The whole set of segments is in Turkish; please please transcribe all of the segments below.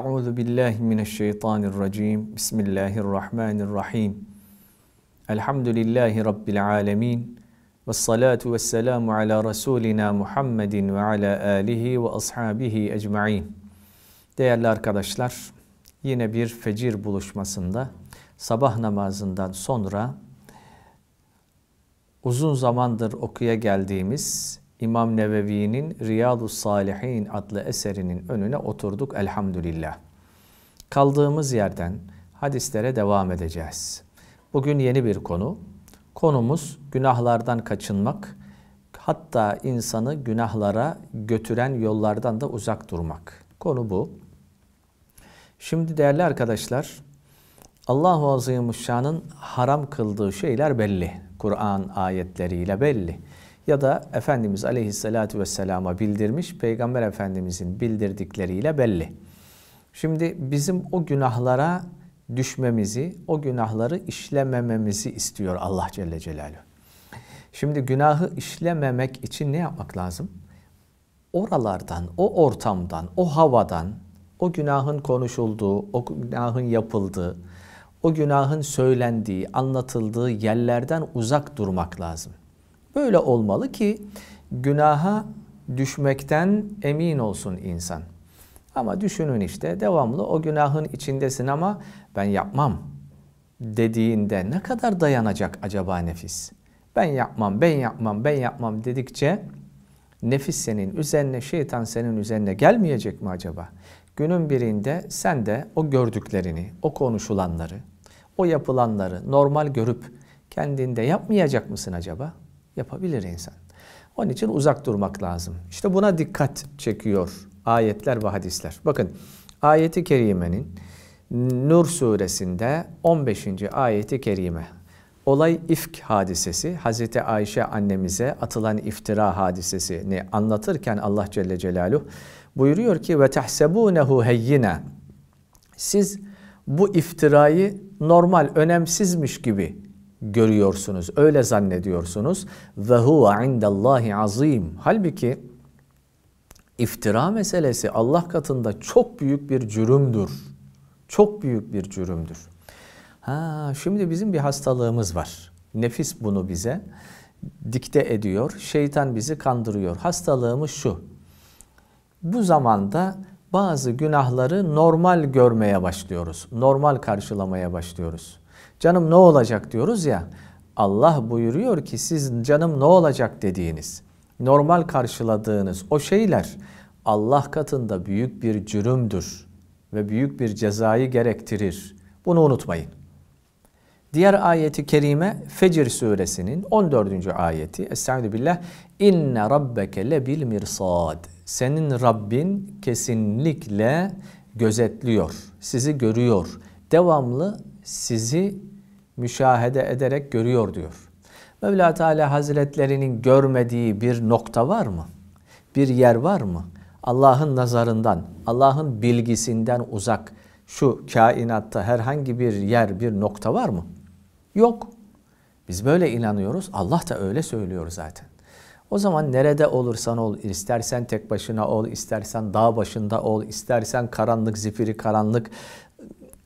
Euzu billahi mineşşeytanirracim. Bismillahirrahmanirrahim. Elhamdülillahi rabbil alamin. Ve salatu ves selamu ala rasulina Muhammedin ve ala alihi ve ashabihi ecmaîn. Değerli arkadaşlar, yine bir fecir buluşmasında sabah namazından sonra uzun zamandır okuya geldiğimiz İmam Nevevi'nin Riyadu Salihin adlı eserinin önüne oturduk elhamdülillah. Kaldığımız yerden hadislere devam edeceğiz. Bugün yeni bir konu. Konumuz günahlardan kaçınmak, hatta insanı günahlara götüren yollardan da uzak durmak. Konu bu. Şimdi değerli arkadaşlar, Allah-u Azimuşşan'ın haram kıldığı şeyler belli. Kur'an ayetleriyle belli ya da Efendimiz Aleyhisselatü Vesselam'a bildirmiş, Peygamber Efendimizin bildirdikleriyle belli. Şimdi bizim o günahlara düşmemizi, o günahları işlemememizi istiyor Allah Celle Celaluhu. Şimdi günahı işlememek için ne yapmak lazım? Oralardan, o ortamdan, o havadan, o günahın konuşulduğu, o günahın yapıldığı, o günahın söylendiği, anlatıldığı yerlerden uzak durmak lazım. Böyle olmalı ki günaha düşmekten emin olsun insan. Ama düşünün işte devamlı o günahın içindesin ama ben yapmam dediğinde ne kadar dayanacak acaba nefis? Ben yapmam, ben yapmam, ben yapmam dedikçe nefis senin üzerine, şeytan senin üzerine gelmeyecek mi acaba? Günün birinde sen de o gördüklerini, o konuşulanları, o yapılanları normal görüp kendinde yapmayacak mısın acaba? yapabilir insan. Onun için uzak durmak lazım. İşte buna dikkat çekiyor ayetler ve hadisler. Bakın ayeti kerimenin Nur suresinde 15. ayeti kerime. Olay ifk hadisesi, Hz. Ayşe annemize atılan iftira hadisesini anlatırken Allah Celle Celaluhu buyuruyor ki ve tahsebunehu heyyine. Siz bu iftirayı normal, önemsizmiş gibi görüyorsunuz. Öyle zannediyorsunuz. Ve huve indallahi azim. Halbuki iftira meselesi Allah katında çok büyük bir cürümdür. Çok büyük bir cürümdür. Ha, şimdi bizim bir hastalığımız var. Nefis bunu bize dikte ediyor. Şeytan bizi kandırıyor. Hastalığımız şu. Bu zamanda bazı günahları normal görmeye başlıyoruz. Normal karşılamaya başlıyoruz. Canım ne olacak diyoruz ya. Allah buyuruyor ki siz canım ne olacak dediğiniz, normal karşıladığınız o şeyler Allah katında büyük bir cürümdür ve büyük bir cezayı gerektirir. Bunu unutmayın. Diğer ayeti kerime Fecr suresinin 14. ayeti. Estaizu billah. İnne rabbeke lebil mirsad. Senin Rabbin kesinlikle gözetliyor, sizi görüyor. Devamlı sizi müşahede ederek görüyor diyor. Mevla Teala Hazretlerinin görmediği bir nokta var mı? Bir yer var mı? Allah'ın nazarından, Allah'ın bilgisinden uzak şu kainatta herhangi bir yer, bir nokta var mı? Yok. Biz böyle inanıyoruz. Allah da öyle söylüyor zaten. O zaman nerede olursan ol, istersen tek başına ol, istersen dağ başında ol, istersen karanlık, zifiri karanlık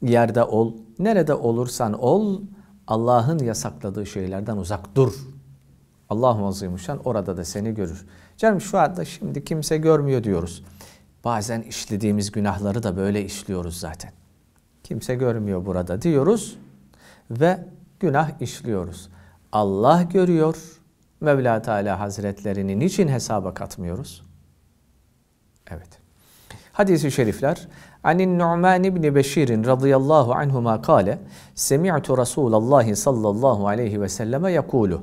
yerde ol. Nerede olursan ol, Allah'ın yasakladığı şeylerden uzak dur. Allah muazzimuşan orada da seni görür. Canım şu anda şimdi kimse görmüyor diyoruz. Bazen işlediğimiz günahları da böyle işliyoruz zaten. Kimse görmüyor burada diyoruz ve günah işliyoruz. Allah görüyor. Mevla Teala Hazretlerini niçin hesaba katmıyoruz? Evet. Hadis-i şerifler Anin Nu'man ibn Beşir radıyallahu anhuma kale Semi'tu Resulallah sallallahu aleyhi ve selleme yakulu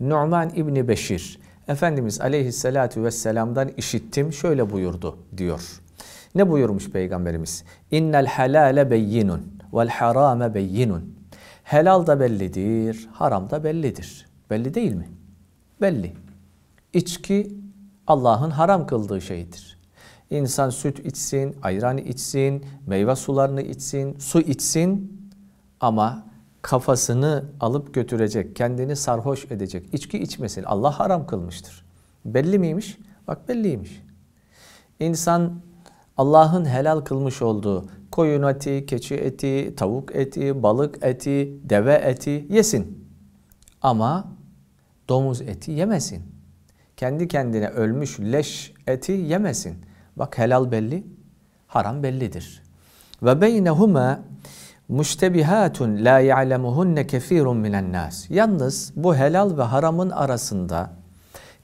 Nu'man ibn Beşir Efendimiz aleyhissalatu vesselam'dan işittim şöyle buyurdu diyor. Ne buyurmuş Peygamberimiz? İnnel helale beyinun vel harame beyinun. Helal da bellidir, haram da bellidir. Belli değil mi? Belli. İçki Allah'ın haram kıldığı şeydir. İnsan süt içsin, ayran içsin, meyve sularını içsin, su içsin ama kafasını alıp götürecek, kendini sarhoş edecek. İçki içmesin. Allah haram kılmıştır. Belli miymiş? Bak belliymiş. İnsan Allah'ın helal kılmış olduğu koyun eti, keçi eti, tavuk eti, balık eti, deve eti yesin. Ama domuz eti yemesin. Kendi kendine ölmüş leş eti yemesin. Bak helal belli, haram bellidir. Ve beynehuma müştebihatun la ya'lemuhunne kesirun minen nas. Yalnız bu helal ve haramın arasında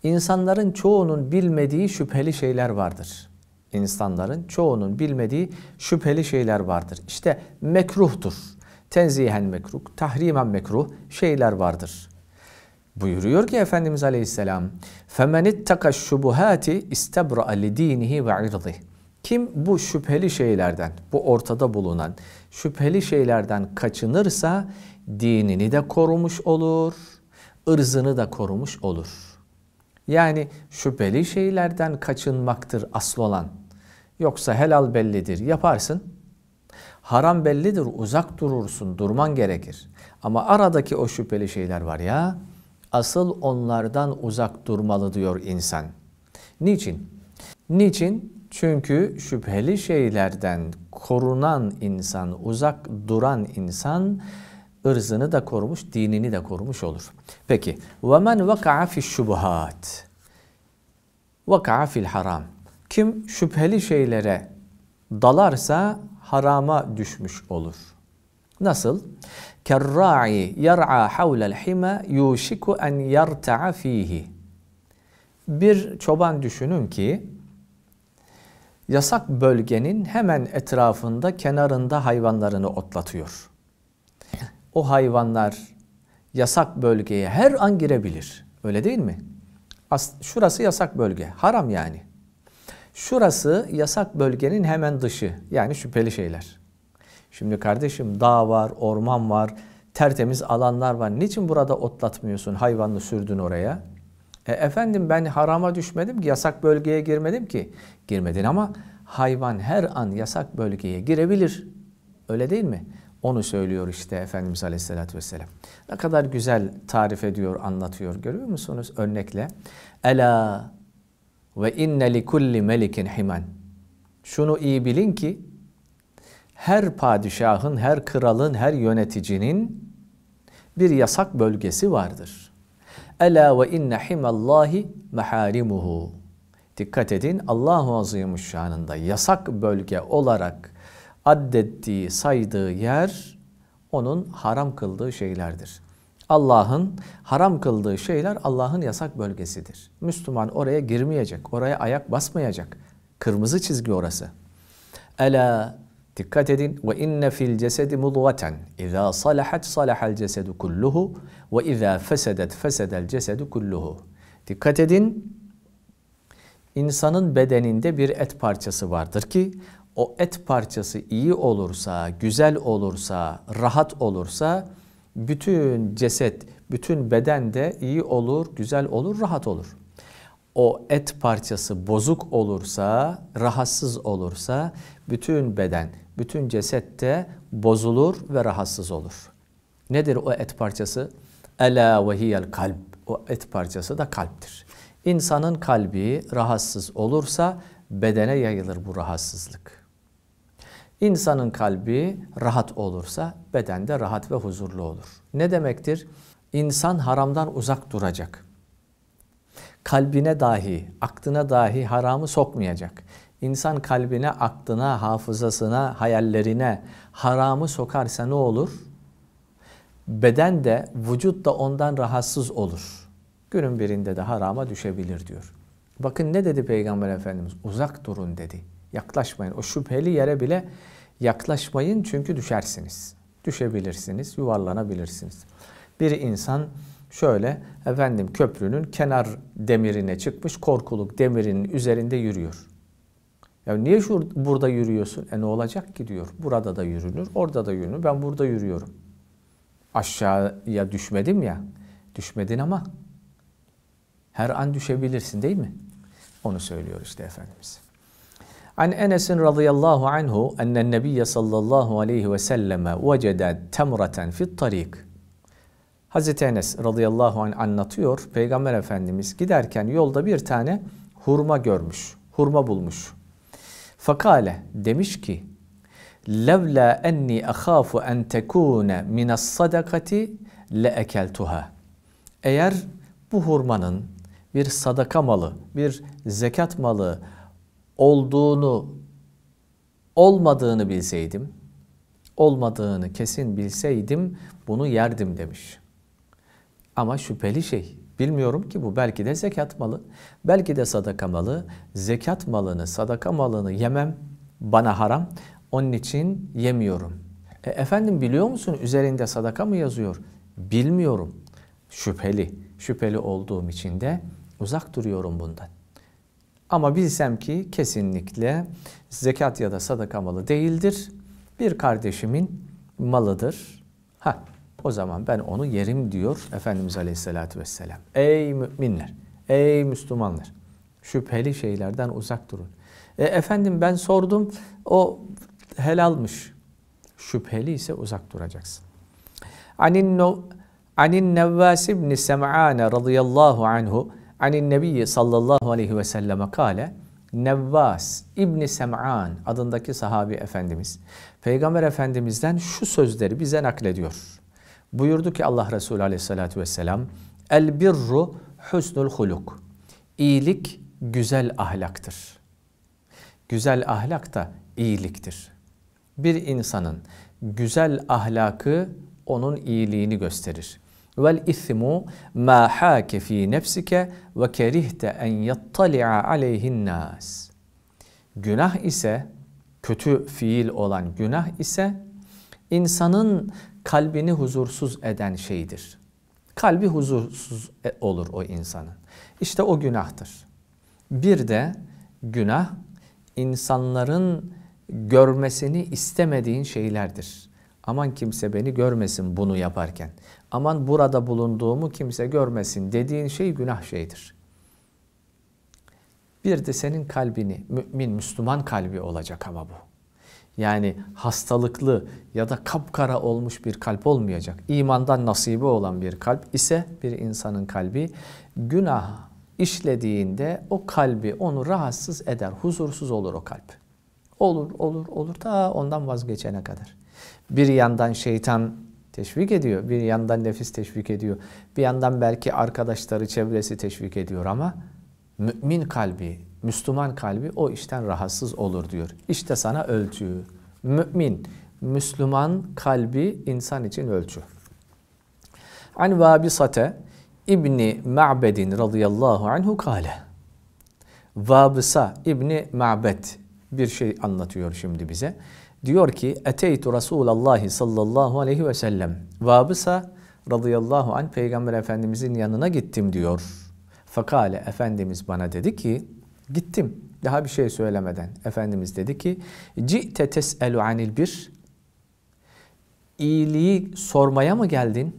insanların çoğunun bilmediği şüpheli şeyler vardır. İnsanların çoğunun bilmediği şüpheli şeyler vardır. İşte mekruhtur. Tenzihen mekruh, tahrimen mekruh şeyler vardır. Buyuruyor ki Efendimiz Aleyhisselam فَمَنِ اتَّقَ الشُّبُهَاتِ اِسْتَبْرَأَ لِد۪ينِهِ وَعِرْضِهِ Kim bu şüpheli şeylerden, bu ortada bulunan şüpheli şeylerden kaçınırsa dinini de korumuş olur, ırzını da korumuş olur. Yani şüpheli şeylerden kaçınmaktır asıl olan. Yoksa helal bellidir, yaparsın. Haram bellidir, uzak durursun, durman gerekir. Ama aradaki o şüpheli şeyler var ya, asıl onlardan uzak durmalı diyor insan. Niçin? Niçin? Çünkü şüpheli şeylerden korunan insan, uzak duran insan ırzını da korumuş, dinini de korumuş olur. Peki, وَمَنْ وَقَعَ فِي الشُّبُهَاتِ وَقَعَ فِي haram. Kim şüpheli şeylere dalarsa harama düşmüş olur. Nasıl? kerra'i yar'a havlel hima yuşiku en yarta'a fihi. Bir çoban düşünün ki yasak bölgenin hemen etrafında kenarında hayvanlarını otlatıyor. O hayvanlar yasak bölgeye her an girebilir. Öyle değil mi? As şurası yasak bölge. Haram yani. Şurası yasak bölgenin hemen dışı. Yani şüpheli şeyler. Şimdi kardeşim dağ var, orman var, tertemiz alanlar var. Niçin burada otlatmıyorsun, hayvanını sürdün oraya? E, efendim ben harama düşmedim ki, yasak bölgeye girmedim ki. Girmedin ama hayvan her an yasak bölgeye girebilir. Öyle değil mi? Onu söylüyor işte Efendimiz Aleyhisselatü Vesselam. Ne kadar güzel tarif ediyor, anlatıyor. Görüyor musunuz? Örnekle. Ela ve inne li kulli melikin himan. Şunu iyi bilin ki her padişahın, her kralın, her yöneticinin bir yasak bölgesi vardır. Ela ve inne himallahi meharimuhu. Dikkat edin Allahu Azimüşşan'ında yasak bölge olarak addettiği, saydığı yer onun haram kıldığı şeylerdir. Allah'ın haram kıldığı şeyler Allah'ın yasak bölgesidir. Müslüman oraya girmeyecek, oraya ayak basmayacak. Kırmızı çizgi orası. Ela Dikkat edin. Ve inne fil cesedi mudgaten. İza salahat salahal cesedu kulluhu. Ve iza fesedet fesedel cesedu kulluhu. Dikkat edin. İnsanın bedeninde bir et parçası vardır ki o et parçası iyi olursa, güzel olursa, rahat olursa bütün ceset, bütün beden de iyi olur, güzel olur, rahat olur o et parçası bozuk olursa, rahatsız olursa bütün beden, bütün cesette bozulur ve rahatsız olur. Nedir o et parçası? Ela ve hiyel kalb. O et parçası da kalptir. İnsanın kalbi rahatsız olursa bedene yayılır bu rahatsızlık. İnsanın kalbi rahat olursa bedende rahat ve huzurlu olur. Ne demektir? İnsan haramdan uzak duracak kalbine dahi, aklına dahi haramı sokmayacak. İnsan kalbine, aklına, hafızasına, hayallerine haramı sokarsa ne olur? Beden de, vücut da ondan rahatsız olur. Günün birinde de harama düşebilir diyor. Bakın ne dedi Peygamber Efendimiz? Uzak durun dedi. Yaklaşmayın. O şüpheli yere bile yaklaşmayın çünkü düşersiniz. Düşebilirsiniz, yuvarlanabilirsiniz. Bir insan şöyle efendim köprünün kenar demirine çıkmış korkuluk demirinin üzerinde yürüyor. Ya niye şur burada yürüyorsun? E ne olacak ki diyor. Burada da yürünür, orada da yürünür. Ben burada yürüyorum. Aşağıya düşmedim ya. Düşmedin ama her an düşebilirsin değil mi? Onu söylüyor işte Efendimiz. An Enes'in radıyallahu anhu enne nebiyye sallallahu aleyhi ve selleme vecede temraten fit tarik. Hazreti Enes radıyallahu anh anlatıyor. Peygamber Efendimiz giderken yolda bir tane hurma görmüş. Hurma bulmuş. Fakale demiş ki لَوْلَا enni akhafu en تَكُونَ مِنَ الصَّدَقَةِ le Eğer bu hurmanın bir sadaka malı, bir zekat malı olduğunu olmadığını bilseydim, olmadığını kesin bilseydim bunu yerdim demiş. Ama şüpheli şey. Bilmiyorum ki bu. Belki de zekat malı. Belki de sadaka malı. Zekat malını, sadaka malını yemem bana haram. Onun için yemiyorum. E, efendim biliyor musun üzerinde sadaka mı yazıyor? Bilmiyorum. Şüpheli. Şüpheli olduğum için de uzak duruyorum bundan. Ama bilsem ki kesinlikle zekat ya da sadaka malı değildir. Bir kardeşimin malıdır. Ha o zaman ben onu yerim diyor Efendimiz Aleyhisselatü Vesselam. Ey müminler, ey Müslümanlar şüpheli şeylerden uzak durun. E, efendim ben sordum o helalmiş, Şüpheli ise uzak duracaksın. Anin no Anin Nevvas ibn Sem'ane radıyallahu anhu anin Nebi sallallahu aleyhi ve selleme kale Nevvas ibn Sem'an adındaki sahabi efendimiz Peygamber Efendimiz'den şu sözleri bize naklediyor. Buyurdu ki Allah Resulü aleyhissalatü vesselam El birru husnul huluk. İyilik güzel ahlaktır. Güzel ahlak da iyiliktir. Bir insanın güzel ahlakı onun iyiliğini gösterir. Vel ismu ma hake fi nefsike ve kerihte en yattali'a aleyhin nas. Günah ise kötü fiil olan günah ise insanın kalbini huzursuz eden şeydir. Kalbi huzursuz e- olur o insanın. İşte o günahtır. Bir de günah insanların görmesini istemediğin şeylerdir. Aman kimse beni görmesin bunu yaparken. Aman burada bulunduğumu kimse görmesin dediğin şey günah şeydir. Bir de senin kalbini, mümin, Müslüman kalbi olacak ama bu. Yani hastalıklı ya da kapkara olmuş bir kalp olmayacak. İmandan nasibi olan bir kalp ise bir insanın kalbi günah işlediğinde o kalbi onu rahatsız eder, huzursuz olur o kalp. Olur, olur, olur da ondan vazgeçene kadar. Bir yandan şeytan teşvik ediyor, bir yandan nefis teşvik ediyor, bir yandan belki arkadaşları, çevresi teşvik ediyor ama mümin kalbi Müslüman kalbi o işten rahatsız olur diyor. İşte sana ölçüyü. Mümin, Müslüman kalbi insan için ölçü. An Vabisate İbni Ma'bedin radıyallahu anhu kale. Vabisa İbni Ma'bed bir şey anlatıyor şimdi bize. Diyor ki Eteytu Resulallah sallallahu aleyhi ve sellem. Vabisa radıyallahu anh peygamber efendimizin yanına gittim diyor. Fakale efendimiz bana dedi ki Gittim daha bir şey söylemeden. Efendimiz dedi ki tetes tes'elu anil bir iyiliği sormaya mı geldin?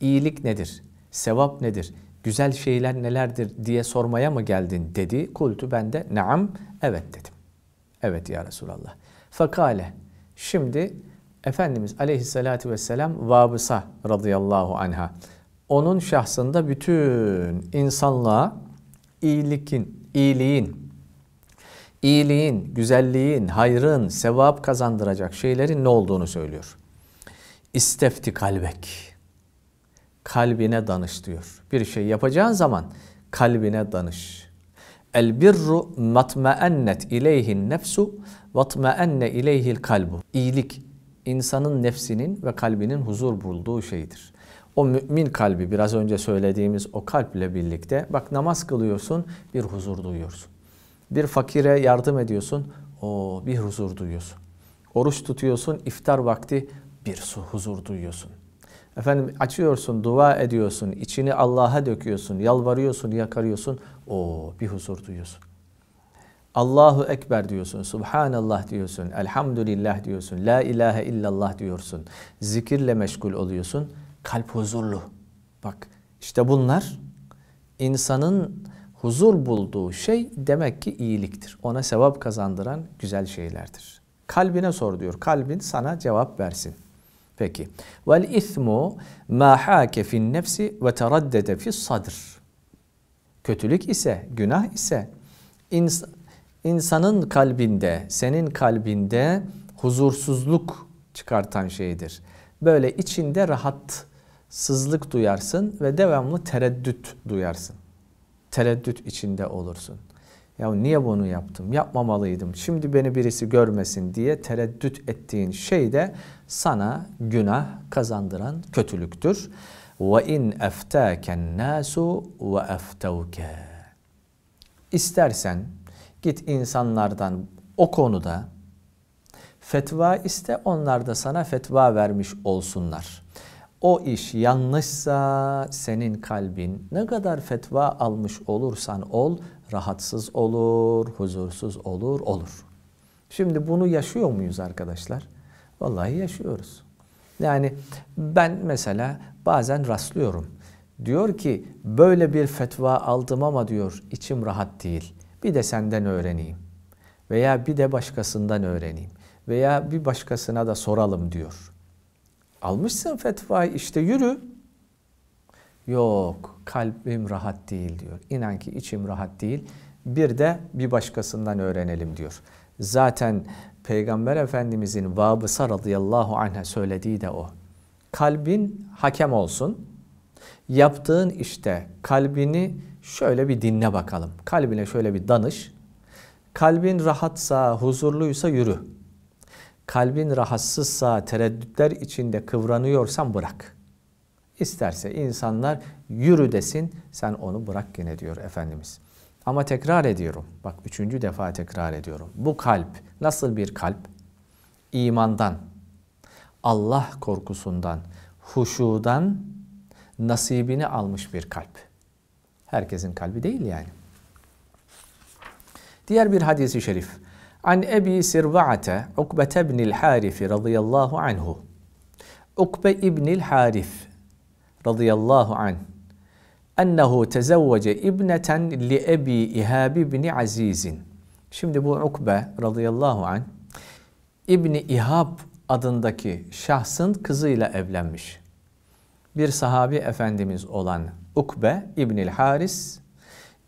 İyilik nedir? Sevap nedir? Güzel şeyler nelerdir diye sormaya mı geldin dedi. Kultu ben de naam evet dedim. Evet ya Resulallah. Fakale şimdi Efendimiz aleyhissalatü vesselam Vabısa radıyallahu anha onun şahsında bütün insanlığa iyilikin iyiliğin, iyiliğin, güzelliğin, hayrın, sevap kazandıracak şeylerin ne olduğunu söylüyor. İstefti kalbek. Kalbine danış diyor. Bir şey yapacağın zaman kalbine danış. El birru matmaennet ileyhin nefsu vatmaenne ileyhil kalbu. İyilik insanın nefsinin ve kalbinin huzur bulduğu şeydir o mümin kalbi biraz önce söylediğimiz o kalple birlikte bak namaz kılıyorsun bir huzur duyuyorsun. Bir fakire yardım ediyorsun o bir huzur duyuyorsun. Oruç tutuyorsun iftar vakti bir su huzur duyuyorsun. Efendim açıyorsun, dua ediyorsun, içini Allah'a döküyorsun, yalvarıyorsun, yakarıyorsun. O bir huzur duyuyorsun. Allahu Ekber diyorsun, Subhanallah diyorsun, Elhamdülillah diyorsun, La ilahe illallah diyorsun. Zikirle meşgul oluyorsun kalp huzurlu. Bak işte bunlar insanın huzur bulduğu şey demek ki iyiliktir. Ona sevap kazandıran güzel şeylerdir. Kalbine sor diyor. Kalbin sana cevap versin. Peki. Vel ismu ma hake fin nefsi ve teraddede fi sadr. Kötülük ise, günah ise ins insanın kalbinde, senin kalbinde huzursuzluk çıkartan şeydir böyle içinde rahatsızlık duyarsın ve devamlı tereddüt duyarsın. Tereddüt içinde olursun. Ya niye bunu yaptım? Yapmamalıydım. Şimdi beni birisi görmesin diye tereddüt ettiğin şey de sana günah kazandıran kötülüktür. Ve in eftâken nâsu ve eftevke. İstersen git insanlardan o konuda Fetva iste onlar da sana fetva vermiş olsunlar. O iş yanlışsa senin kalbin ne kadar fetva almış olursan ol rahatsız olur, huzursuz olur, olur. Şimdi bunu yaşıyor muyuz arkadaşlar? Vallahi yaşıyoruz. Yani ben mesela bazen rastlıyorum. Diyor ki böyle bir fetva aldım ama diyor içim rahat değil. Bir de senden öğreneyim. Veya bir de başkasından öğreneyim veya bir başkasına da soralım diyor. Almışsın fetvayı işte yürü. Yok kalbim rahat değil diyor. İnan ki içim rahat değil. Bir de bir başkasından öğrenelim diyor. Zaten Peygamber Efendimizin Vabısa radıyallahu anh'a söylediği de o. Kalbin hakem olsun. Yaptığın işte kalbini şöyle bir dinle bakalım. Kalbine şöyle bir danış. Kalbin rahatsa, huzurluysa yürü kalbin rahatsızsa, tereddütler içinde kıvranıyorsan bırak. İsterse insanlar yürü desin, sen onu bırak gene diyor Efendimiz. Ama tekrar ediyorum, bak üçüncü defa tekrar ediyorum. Bu kalp nasıl bir kalp? İmandan, Allah korkusundan, huşudan nasibini almış bir kalp. Herkesin kalbi değil yani. Diğer bir hadisi şerif. An Ebi Sirva'ate Ukbete ibnil Harifi radıyallahu anhu. Ukbe ibnil Harif radıyallahu anh. Ennehu tezevvece ibneten li Ebi İhab ibni Aziz'in. Şimdi bu Ukbe radıyallahu anh İbni İhab adındaki şahsın kızıyla evlenmiş. Bir sahabi efendimiz olan Ukbe İbnil Haris,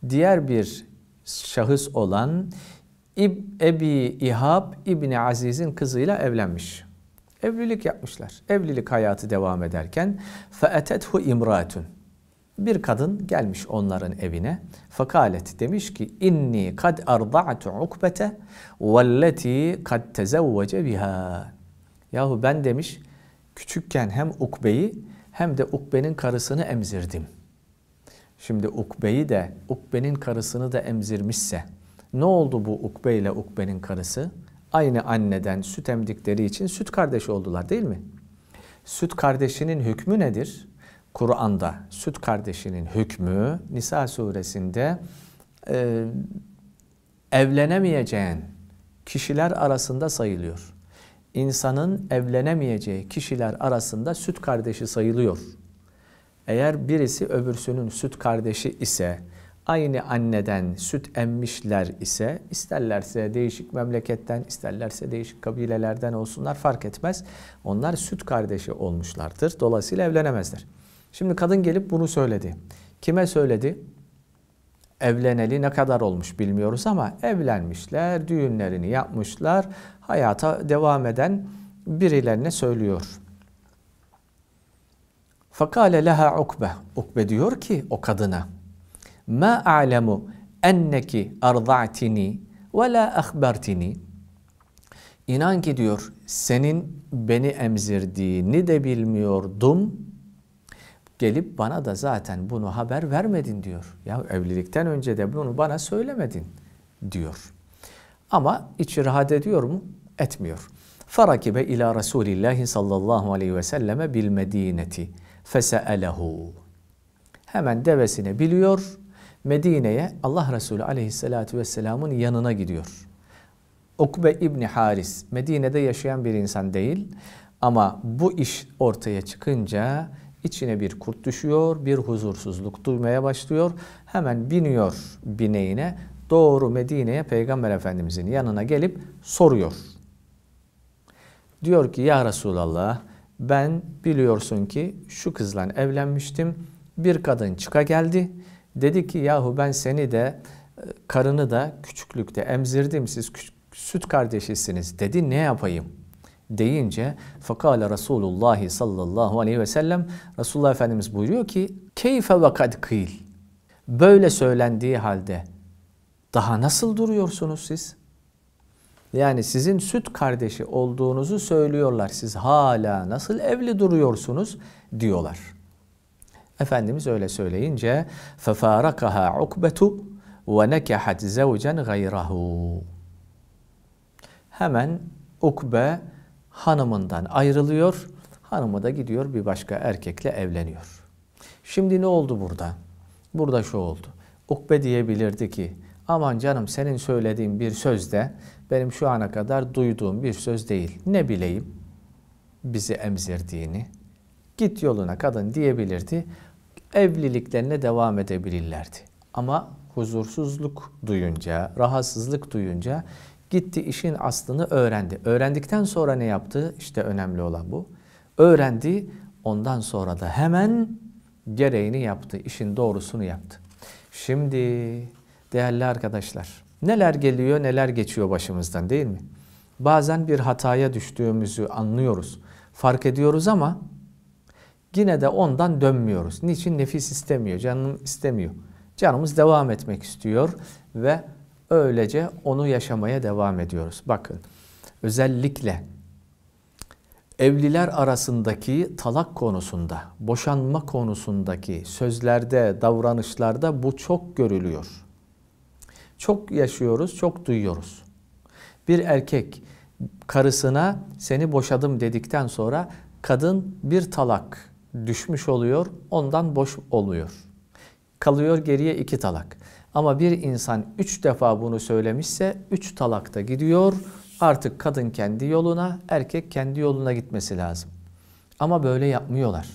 diğer bir şahıs olan İb Ebi İhab İbni Aziz'in kızıyla evlenmiş. Evlilik yapmışlar. Evlilik hayatı devam ederken feetethu imratun. Bir kadın gelmiş onların evine. Fakalet demiş ki inni kad arda'tu ukbete velleti kad tezevvece biha. Yahu ben demiş küçükken hem ukbeyi hem de ukbenin karısını emzirdim. Şimdi ukbeyi de ukbenin karısını da emzirmişse ne oldu bu Ukbe ile Ukbe'nin karısı? Aynı anneden süt emdikleri için süt kardeşi oldular değil mi? Süt kardeşinin hükmü nedir? Kur'an'da süt kardeşinin hükmü Nisa suresinde e, evlenemeyeceğin kişiler arasında sayılıyor. İnsanın evlenemeyeceği kişiler arasında süt kardeşi sayılıyor. Eğer birisi öbürsünün süt kardeşi ise aynı anneden süt emmişler ise isterlerse değişik memleketten isterlerse değişik kabilelerden olsunlar fark etmez. Onlar süt kardeşi olmuşlardır. Dolayısıyla evlenemezler. Şimdi kadın gelip bunu söyledi. Kime söyledi? Evleneli ne kadar olmuş bilmiyoruz ama evlenmişler, düğünlerini yapmışlar. Hayata devam eden birilerine söylüyor. Fakale leha ukbe. Ukbe diyor ki o kadına ma a'lemu enneki arda'tini ve la akhbartini. İnan ki diyor senin beni emzirdiğini de bilmiyordum. Gelip bana da zaten bunu haber vermedin diyor. Ya evlilikten önce de bunu bana söylemedin diyor. Ama içi rahat ediyor mu? Etmiyor. Farakibe ila Resulillahi sallallahu aleyhi ve selleme bil medineti fese'elehu. Hemen devesine biliyor Medine'ye Allah Resulü aleyhissalatü vesselamın yanına gidiyor. Okbe İbni Haris Medine'de yaşayan bir insan değil ama bu iş ortaya çıkınca içine bir kurt düşüyor, bir huzursuzluk duymaya başlıyor. Hemen biniyor bineğine doğru Medine'ye Peygamber Efendimizin yanına gelip soruyor. Diyor ki ya Resulallah ben biliyorsun ki şu kızla evlenmiştim. Bir kadın çıka geldi Dedi ki yahu ben seni de e, karını da küçüklükte emzirdim siz süt kardeşisiniz dedi ne yapayım? deyince fakale Resulullah sallallahu aleyhi ve sellem Resulullah Efendimiz buyuruyor ki keyfe ve kad kıyl böyle söylendiği halde daha nasıl duruyorsunuz siz? Yani sizin süt kardeşi olduğunuzu söylüyorlar. Siz hala nasıl evli duruyorsunuz diyorlar. Efendimiz öyle söyleyince فَفَارَقَهَا عُقْبَةُ وَنَكَحَتْ زَوْجًا غَيْرَهُ Hemen Ukbe hanımından ayrılıyor. Hanımı da gidiyor bir başka erkekle evleniyor. Şimdi ne oldu burada? Burada şu oldu. Ukbe diyebilirdi ki aman canım senin söylediğin bir söz de benim şu ana kadar duyduğum bir söz değil. Ne bileyim bizi emzirdiğini. Git yoluna kadın diyebilirdi evliliklerine devam edebilirlerdi. Ama huzursuzluk duyunca, rahatsızlık duyunca gitti işin aslını öğrendi. Öğrendikten sonra ne yaptı? İşte önemli olan bu. Öğrendi, ondan sonra da hemen gereğini yaptı, işin doğrusunu yaptı. Şimdi değerli arkadaşlar, neler geliyor, neler geçiyor başımızdan değil mi? Bazen bir hataya düştüğümüzü anlıyoruz, fark ediyoruz ama Yine de ondan dönmüyoruz. Niçin? Nefis istemiyor, canım istemiyor. Canımız devam etmek istiyor ve öylece onu yaşamaya devam ediyoruz. Bakın özellikle evliler arasındaki talak konusunda, boşanma konusundaki sözlerde, davranışlarda bu çok görülüyor. Çok yaşıyoruz, çok duyuyoruz. Bir erkek karısına seni boşadım dedikten sonra kadın bir talak düşmüş oluyor, ondan boş oluyor. Kalıyor geriye iki talak. Ama bir insan üç defa bunu söylemişse üç talakta gidiyor. Artık kadın kendi yoluna, erkek kendi yoluna gitmesi lazım. Ama böyle yapmıyorlar.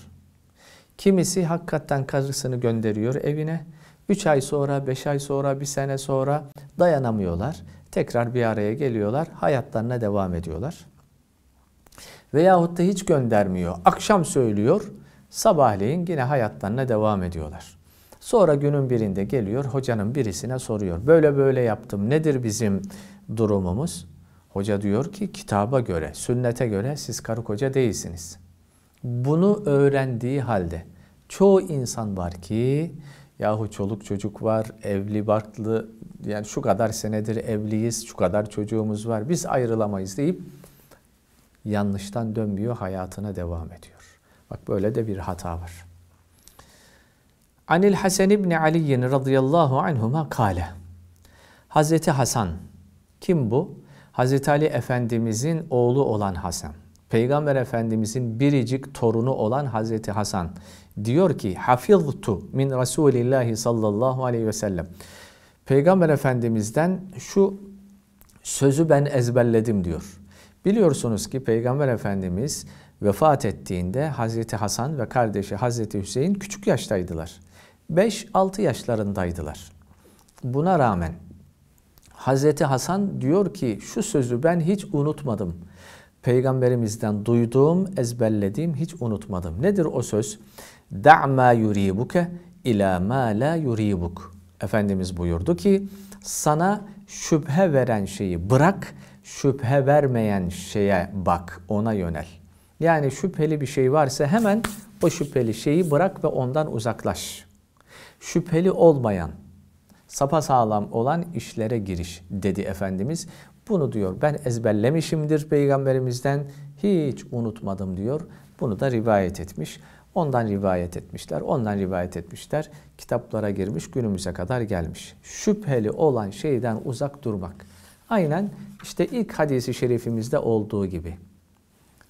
Kimisi hakikaten karısını gönderiyor evine. Üç ay sonra, beş ay sonra, bir sene sonra dayanamıyorlar. Tekrar bir araya geliyorlar, hayatlarına devam ediyorlar. Veyahut da hiç göndermiyor. Akşam söylüyor, Sabahleyin yine hayatlarına devam ediyorlar. Sonra günün birinde geliyor hocanın birisine soruyor. Böyle böyle yaptım nedir bizim durumumuz? Hoca diyor ki kitaba göre, sünnete göre siz karı koca değilsiniz. Bunu öğrendiği halde çoğu insan var ki yahu çoluk çocuk var, evli barklı yani şu kadar senedir evliyiz, şu kadar çocuğumuz var biz ayrılamayız deyip yanlıştan dönmüyor hayatına devam ediyor. Bak böyle de bir hata var. Anil Hasan İbni Ali'yin radıyallahu anhuma kale. Hazreti Hasan. Kim bu? Hazreti Ali Efendimizin oğlu olan Hasan. Peygamber Efendimizin biricik torunu olan Hazreti Hasan diyor ki hafiztu min Rasulillahi sallallahu aleyhi ve sellem. Peygamber Efendimiz'den şu sözü ben ezberledim diyor. Biliyorsunuz ki Peygamber Efendimiz vefat ettiğinde Hazreti Hasan ve kardeşi Hazreti Hüseyin küçük yaştaydılar. 5-6 yaşlarındaydılar. Buna rağmen Hazreti Hasan diyor ki şu sözü ben hiç unutmadım. Peygamberimizden duyduğum, ezberlediğim hiç unutmadım. Nedir o söz? Dama ma yuribuke ila ma la yuribuk. Efendimiz buyurdu ki sana şüphe veren şeyi bırak, şüphe vermeyen şeye bak, ona yönel. Yani şüpheli bir şey varsa hemen o şüpheli şeyi bırak ve ondan uzaklaş. Şüpheli olmayan, sapasağlam olan işlere giriş dedi Efendimiz. Bunu diyor ben ezberlemişimdir peygamberimizden hiç unutmadım diyor. Bunu da rivayet etmiş. Ondan rivayet etmişler, ondan rivayet etmişler. Kitaplara girmiş, günümüze kadar gelmiş. Şüpheli olan şeyden uzak durmak. Aynen işte ilk hadisi şerifimizde olduğu gibi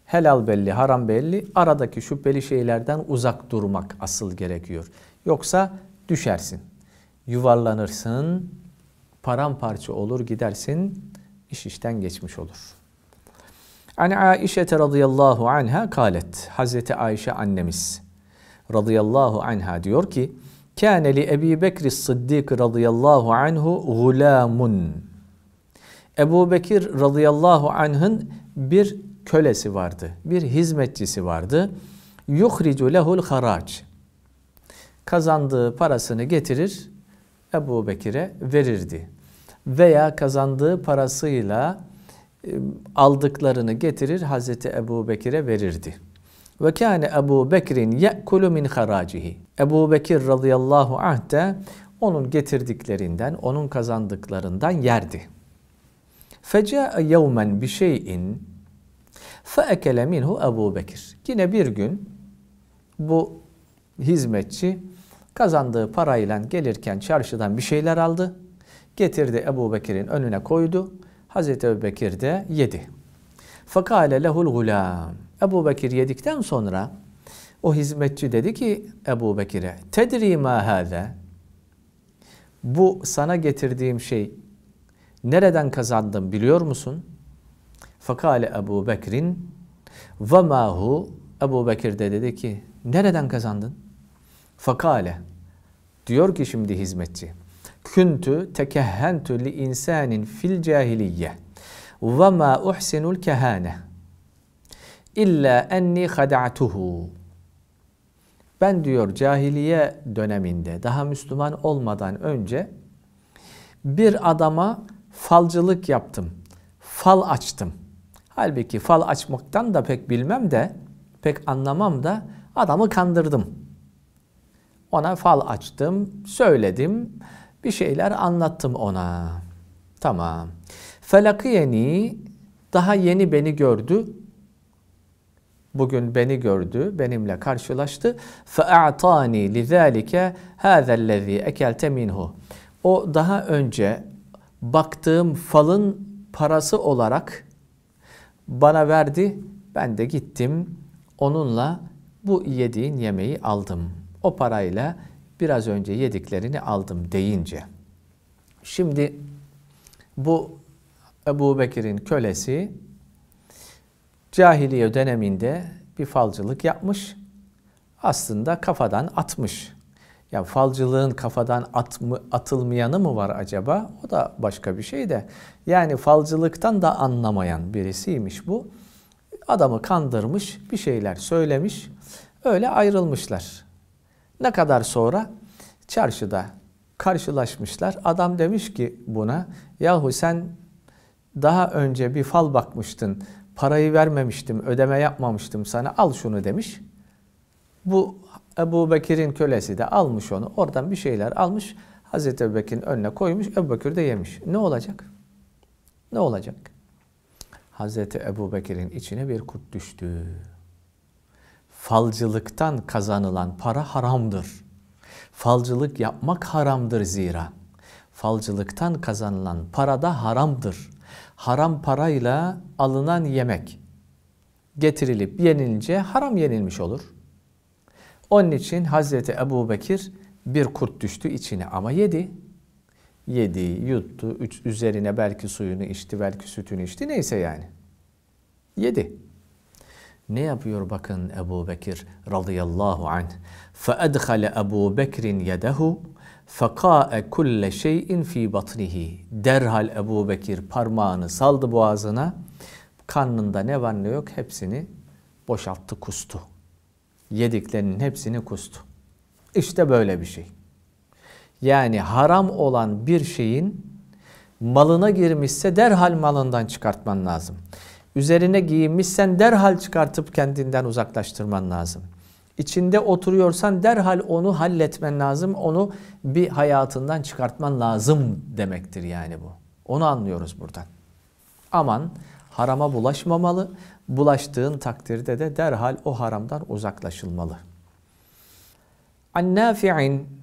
helal belli, haram belli, aradaki şüpheli şeylerden uzak durmak asıl gerekiyor. Yoksa düşersin, yuvarlanırsın, paramparça olur gidersin, iş işten geçmiş olur. Ani Aişete radıyallahu anha kalet. Hazreti Ayşe annemiz radıyallahu anha diyor ki Kâne li Ebi Bekri Sıddık radıyallahu anhu gulamun. Ebu Bekir radıyallahu anh'ın bir kölesi vardı, bir hizmetçisi vardı. Yuhricu lehul haraç. Kazandığı parasını getirir, Ebu Bekir'e verirdi. Veya kazandığı parasıyla e, aldıklarını getirir Hazreti Ebu Bekir'e verirdi. Ve kâne Ebu Bekir'in ye'kulu min haracihi. Ebu Bekir radıyallahu anh de onun getirdiklerinden, onun kazandıklarından yerdi. Feca'a yevmen bi şeyin فَاَكَلَ مِنْهُ Ebu Bekir. Yine bir gün bu hizmetçi kazandığı parayla gelirken çarşıdan bir şeyler aldı. Getirdi Ebu Bekir'in önüne koydu. Hazreti Ebu Bekir de yedi. فَقَالَ لَهُ gulam. Ebu Bekir yedikten sonra o hizmetçi dedi ki Ebu Bekir'e tedri ma hâze bu sana getirdiğim şey nereden kazandım biliyor musun? Fakale Ebu Bekir'in ve mahu Ebu Bekir de dedi ki nereden kazandın? Fakale diyor ki şimdi hizmetçi küntü tekehhentü li insanin fil cahiliye ve ma uhsinul kehane illa enni khadatuhu ben diyor cahiliye döneminde daha Müslüman olmadan önce bir adama falcılık yaptım. Fal açtım.'' Halbuki fal açmaktan da pek bilmem de, pek anlamam da adamı kandırdım. Ona fal açtım, söyledim, bir şeyler anlattım ona. Tamam. Felakiyeni daha yeni beni gördü. Bugün beni gördü, benimle karşılaştı. Fe'atani lizalike hâzellezî ekelte minhu. O daha önce baktığım falın parası olarak bana verdi. Ben de gittim onunla bu yediğin yemeği aldım. O parayla biraz önce yediklerini aldım deyince. Şimdi bu Ebu Bekir'in kölesi cahiliye döneminde bir falcılık yapmış. Aslında kafadan atmış. Ya falcılığın kafadan atmı, atılmayanı mı var acaba? O da başka bir şey de. Yani falcılıktan da anlamayan birisiymiş bu. Adamı kandırmış, bir şeyler söylemiş. Öyle ayrılmışlar. Ne kadar sonra? Çarşıda karşılaşmışlar. Adam demiş ki buna, yahu sen daha önce bir fal bakmıştın, parayı vermemiştim, ödeme yapmamıştım sana, al şunu demiş. Bu Ebu Bekir'in kölesi de almış onu. Oradan bir şeyler almış. Hazreti Ebu Bekir'in önüne koymuş. Ebu Bekir de yemiş. Ne olacak? Ne olacak? Hazreti Ebu Bekir'in içine bir kurt düştü. Falcılıktan kazanılan para haramdır. Falcılık yapmak haramdır zira. Falcılıktan kazanılan para da haramdır. Haram parayla alınan yemek getirilip yenilince haram yenilmiş olur. Onun için Hazreti Ebu Bekir bir kurt düştü içine ama yedi. Yedi, yuttu, üzerine belki suyunu içti, belki sütünü içti, neyse yani. Yedi. Ne yapıyor bakın Ebu Bekir radıyallahu anh. فَاَدْخَلَ Ebu Bekir'in yedehu فَقَاءَ كُلَّ şeyin fi batnihi. Derhal Ebu Bekir parmağını saldı boğazına. Karnında ne var ne yok hepsini boşalttı, kustu yediklerinin hepsini kustu. İşte böyle bir şey. Yani haram olan bir şeyin malına girmişse derhal malından çıkartman lazım. Üzerine giyinmişsen derhal çıkartıp kendinden uzaklaştırman lazım. İçinde oturuyorsan derhal onu halletmen lazım, onu bir hayatından çıkartman lazım demektir yani bu. Onu anlıyoruz buradan. Aman harama bulaşmamalı. Bulaştığın takdirde de derhal o haramdan uzaklaşılmalı. An Nafi'in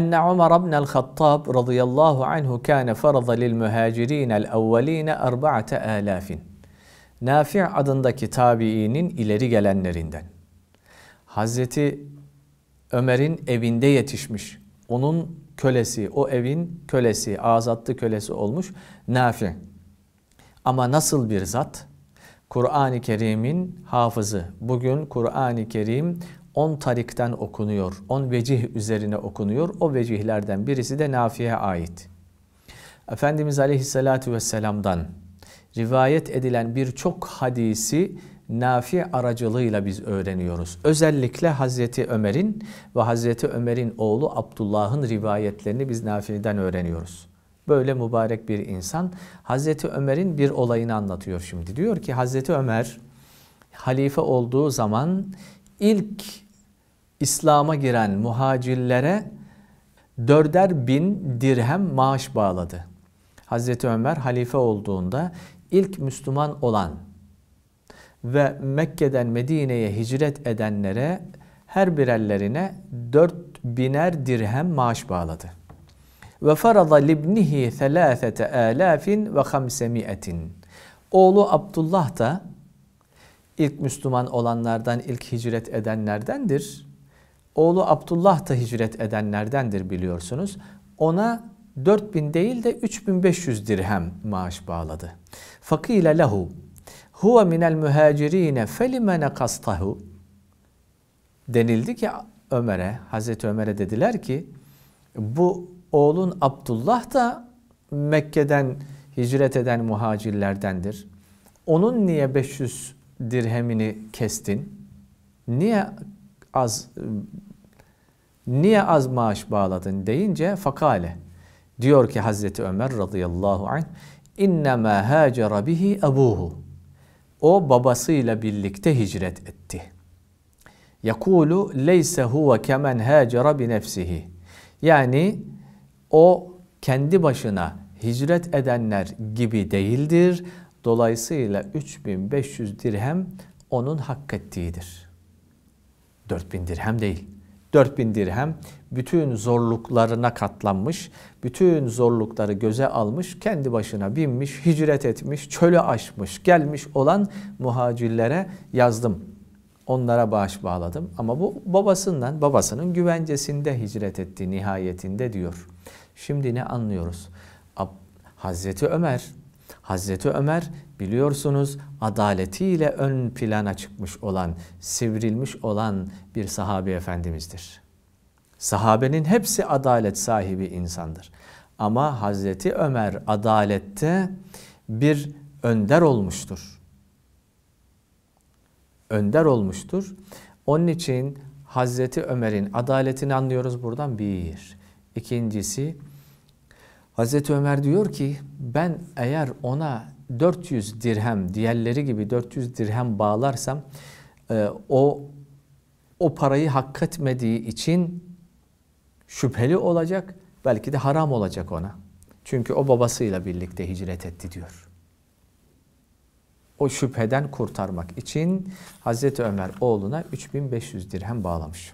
أن عمر بن الخطاب رضي الله عنه كان فرض للمهاجرين الأولين أربعة آلاف Nafi' adındaki tabiinin ileri gelenlerinden. Hazreti Ömer'in evinde yetişmiş. Onun kölesi, o evin kölesi, azatlı kölesi olmuş Nafi'. Ama nasıl bir zat? Kur'an-ı Kerim'in hafızı. Bugün Kur'an-ı Kerim 10 tarikten okunuyor. 10 vecih üzerine okunuyor. O vecihlerden birisi de Nafi'ye ait. Efendimiz Aleyhisselatü Vesselam'dan rivayet edilen birçok hadisi Nafi aracılığıyla biz öğreniyoruz. Özellikle Hazreti Ömer'in ve Hazreti Ömer'in oğlu Abdullah'ın rivayetlerini biz Nafi'den öğreniyoruz. Böyle mübarek bir insan. Hazreti Ömer'in bir olayını anlatıyor şimdi. Diyor ki Hazreti Ömer halife olduğu zaman ilk İslam'a giren muhacirlere dörder bin dirhem maaş bağladı. Hazreti Ömer halife olduğunda ilk Müslüman olan ve Mekke'den Medine'ye hicret edenlere her birerlerine dört biner dirhem maaş bağladı ve farada libnihi selâsete âlâfin ve hamsemiyetin. Oğlu Abdullah da ilk Müslüman olanlardan, ilk hicret edenlerdendir. Oğlu Abdullah da hicret edenlerdendir biliyorsunuz. Ona 4000 değil de 3500 dirhem maaş bağladı. Fakile lehu huve minel muhacirine felime nekastahu denildi ki Ömer'e, Hazreti Ömer'e dediler ki bu oğlun Abdullah da Mekke'den hicret eden muhacirlerdendir. Onun niye 500 dirhemini kestin? Niye az niye az maaş bağladın deyince fakale diyor ki Hazreti Ömer radıyallahu anh innema hacera bihi abuhu o babasıyla birlikte hicret etti. Yakulu leyse huve kemen hacera bi nefsihi. Yani o kendi başına hicret edenler gibi değildir. Dolayısıyla 3500 dirhem onun hak ettiğidir. 4000 dirhem değil. 4000 dirhem bütün zorluklarına katlanmış, bütün zorlukları göze almış, kendi başına binmiş, hicret etmiş, çölü aşmış, gelmiş olan muhacirlere yazdım. Onlara bağış bağladım ama bu babasından, babasının güvencesinde hicret etti nihayetinde diyor. Şimdi ne anlıyoruz? Hazreti Ömer, Hazreti Ömer biliyorsunuz adaletiyle ön plana çıkmış olan, sivrilmiş olan bir sahabe efendimizdir. Sahabenin hepsi adalet sahibi insandır. Ama Hazreti Ömer adalette bir önder olmuştur. Önder olmuştur. Onun için Hazreti Ömer'in adaletini anlıyoruz buradan bir. İkincisi Hazreti Ömer diyor ki ben eğer ona 400 dirhem diğerleri gibi 400 dirhem bağlarsam e, o o parayı hak etmediği için şüpheli olacak belki de haram olacak ona. Çünkü o babasıyla birlikte hicret etti diyor. O şüpheden kurtarmak için Hazreti Ömer oğluna 3500 dirhem bağlamış.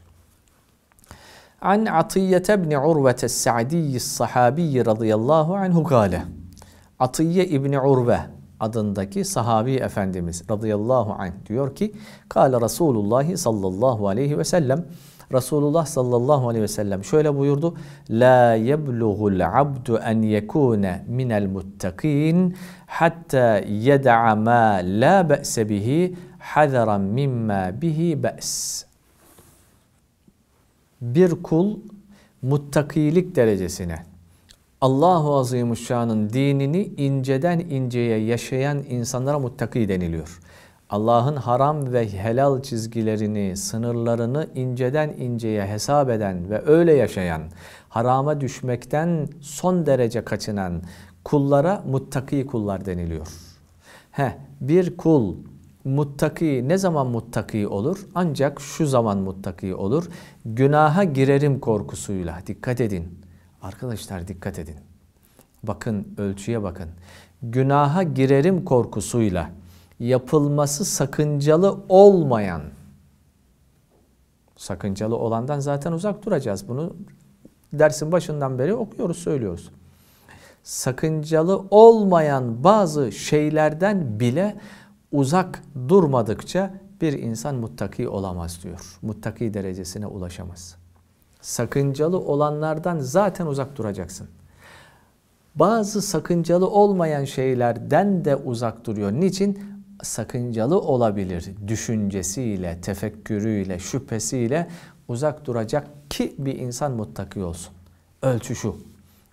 عن عطية بن عروة السعدي الصحابي رضي الله عنه قال Atiye İbni Urve adındaki sahabi efendimiz radıyallahu anh diyor ki Kale Resulullah sallallahu aleyhi ve sellem Resulullah sallallahu aleyhi ve sellem şöyle buyurdu. La yebluğul abdu en yekune minel muttakin hatta yed'a ma la be'se bihi hazaran mimma bihi be's bir kul muttakilik derecesine Allahu Azimuşşan'ın dinini inceden inceye yaşayan insanlara muttaki deniliyor. Allah'ın haram ve helal çizgilerini, sınırlarını inceden inceye hesap eden ve öyle yaşayan, harama düşmekten son derece kaçınan kullara muttaki kullar deniliyor. Heh, bir kul muttaki ne zaman muttaki olur? Ancak şu zaman muttaki olur. Günaha girerim korkusuyla. Dikkat edin. Arkadaşlar dikkat edin. Bakın ölçüye bakın. Günaha girerim korkusuyla yapılması sakıncalı olmayan sakıncalı olandan zaten uzak duracağız. Bunu dersin başından beri okuyoruz, söylüyoruz. Sakıncalı olmayan bazı şeylerden bile uzak durmadıkça bir insan muttaki olamaz diyor. Muttaki derecesine ulaşamaz. Sakıncalı olanlardan zaten uzak duracaksın. Bazı sakıncalı olmayan şeylerden de uzak duruyor. Niçin? Sakıncalı olabilir düşüncesiyle, tefekkürüyle, şüphesiyle uzak duracak ki bir insan muttaki olsun. Ölçü şu.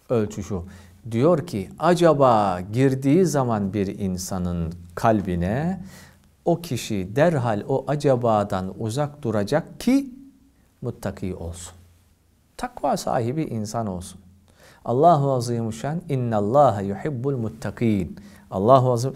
Ölçü şu diyor ki acaba girdiği zaman bir insanın kalbine o kişi derhal o acabadan uzak duracak ki muttaki olsun. Takva sahibi insan olsun. Allahu azimuşan innallaha yuhibbul muttakin. Allahu azim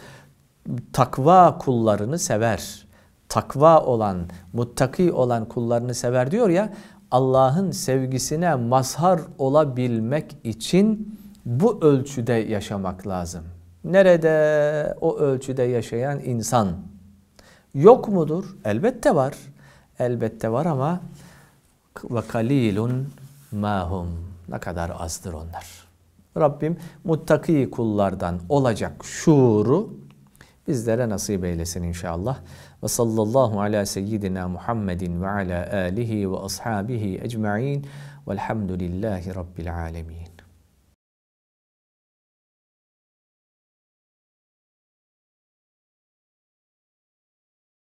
takva kullarını sever. Takva olan, muttaki olan kullarını sever diyor ya. Allah'ın sevgisine mazhar olabilmek için bu ölçüde yaşamak lazım. Nerede o ölçüde yaşayan insan yok mudur? Elbette var. Elbette var ama ve kalilun mahum. Ne kadar azdır onlar. Rabbim muttaki kullardan olacak şuuru bizlere nasip eylesin inşallah. Ve sallallahu ala seyyidina Muhammedin ve ala alihi ve ashabihi ecma'in velhamdülillahi rabbil alemin.